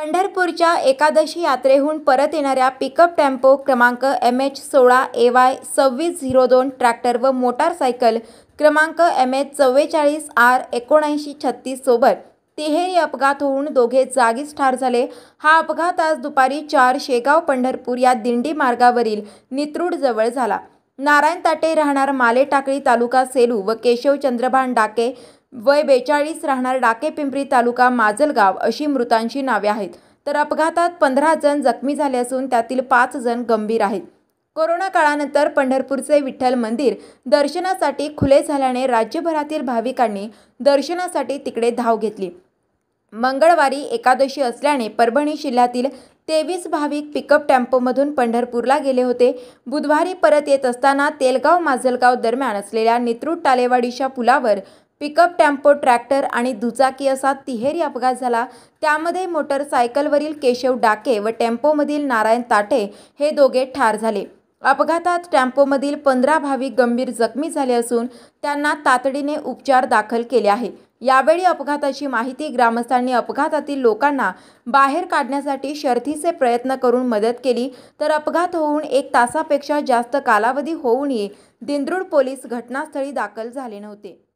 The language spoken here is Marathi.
पंढरपूरच्या एकादशी यात्रेहून परत येणाऱ्या पिकअप टेम्पो क्रमांक एम एच सोळा ए वाय सव्वीस झिरो दोन ट्रॅक्टर व मोटारसायकल क्रमांक एम एच चव्वेचाळीस आर एकोणऐंशी छत्तीस सोबत तिहेरी अपघात होऊन दोघे जागीच ठार झाले हा अपघात आज दुपारी चार शेगाव पंढरपूर या दिंडी मार्गावरील जवळ झाला नारायण ताटे राहणार मालेटाकळी तालुका सेलू व केशव चंद्रभान डाके वय बेचाळीस राहणार डाके पिंपरी तालुका माजलगाव अशी मृतांची नावे आहेत तर अपघातात पंधरा जण जखमी झाले असून त्यातील पाच जण गंभीर आहेत कोरोना काळानंतर पंढरपूरचे विठ्ठल मंदिर दर्शनासाठी खुले झाल्याने राज्यभरातील भाविकांनी दर्शनासाठी तिकडे धाव घेतली मंगळवारी एकादशी असल्याने परभणी जिल्ह्यातील तेवीस भाविक पिकअप टेम्पोमधून पंढरपूरला गेले होते बुधवारी परत येत असताना तेलगाव माजलगाव दरम्यान असलेल्या नेतृ टालेवाडीच्या पुलावर पिकअप टेम्पो ट्रॅक्टर आणि दुचाकी असा तिहेरी अपघात झाला त्यामध्ये मोटरसायकलवरील केशव डाके व टेम्पोमधील नारायण ताटे हे दोघे ठार झाले अपघातात टेम्पोमधील पंधरा भाविक गंभीर जखमी झाले असून त्यांना तातडीने उपचार दाखल केले आहे यावेळी अपघाताची माहिती ग्रामस्थांनी अपघातातील लोकांना बाहेर काढण्यासाठी शर्थीचे प्रयत्न करून मदत केली तर अपघात होऊन एक तासापेक्षा जास्त कालावधी होऊनही दिंद्रुण पोलीस घटनास्थळी दाखल झाले नव्हते